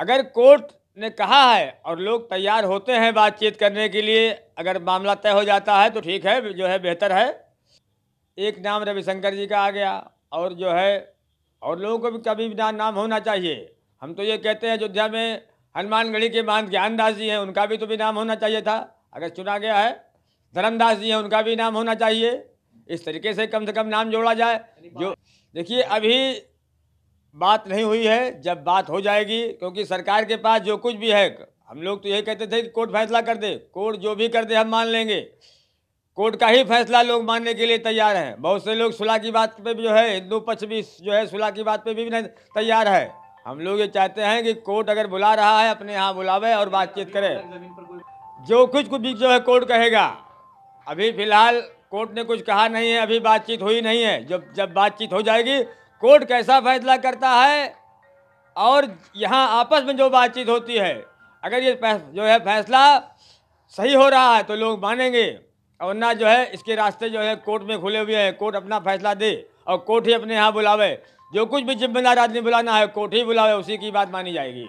अगर कोर्ट ने कहा है और लोग तैयार होते हैं बातचीत करने के लिए अगर मामला तय हो जाता है तो ठीक है जो है बेहतर है एक नाम रविशंकर जी का आ गया और जो है और लोगों को भी कभी भी नाम होना चाहिए हम तो ये कहते हैं अयोध्या में हनुमानगढ़ी के मान ज्ञानदास जी हैं उनका भी तो भी नाम होना चाहिए था अगर चुना गया है धर्मदास जी हैं उनका भी नाम होना चाहिए इस तरीके से कम से कम नाम जोड़ा जाए जो देखिए अभी बात नहीं हुई है जब बात हो जाएगी क्योंकि सरकार के पास जो कुछ भी है हम लोग तो यही कहते थे कि कोर्ट फैसला कर दे कोर्ट जो भी कर दे हम मान लेंगे कोर्ट का ही फैसला लोग मानने के लिए तैयार हैं बहुत से लोग सुलह की बात पे भी जो है हिंदू पक्ष भी जो है सुलह की बात पे भी नहीं तैयार है हम लोग ये चाहते हैं कि कोर्ट अगर बुला रहा है अपने यहाँ बुलावे और बातचीत करे जो कुछ कुछ भी जो है कोर्ट कहेगा अभी फिलहाल कोर्ट ने कुछ कहा नहीं है अभी बातचीत हुई नहीं है जब जब बातचीत हो जाएगी कोर्ट कैसा फैसला करता है और यहाँ आपस में जो बातचीत होती है अगर ये जो है फैसला सही हो रहा है तो लोग मानेंगे और ना जो है इसके रास्ते जो है कोर्ट में खुले हुए हैं कोर्ट अपना फैसला दे और कोर्ट ही अपने यहाँ बुलावे जो कुछ भी जिम्मेदार आदमी बुलाना है कोर्ट ही बुलावे उसी की बात मानी जाएगी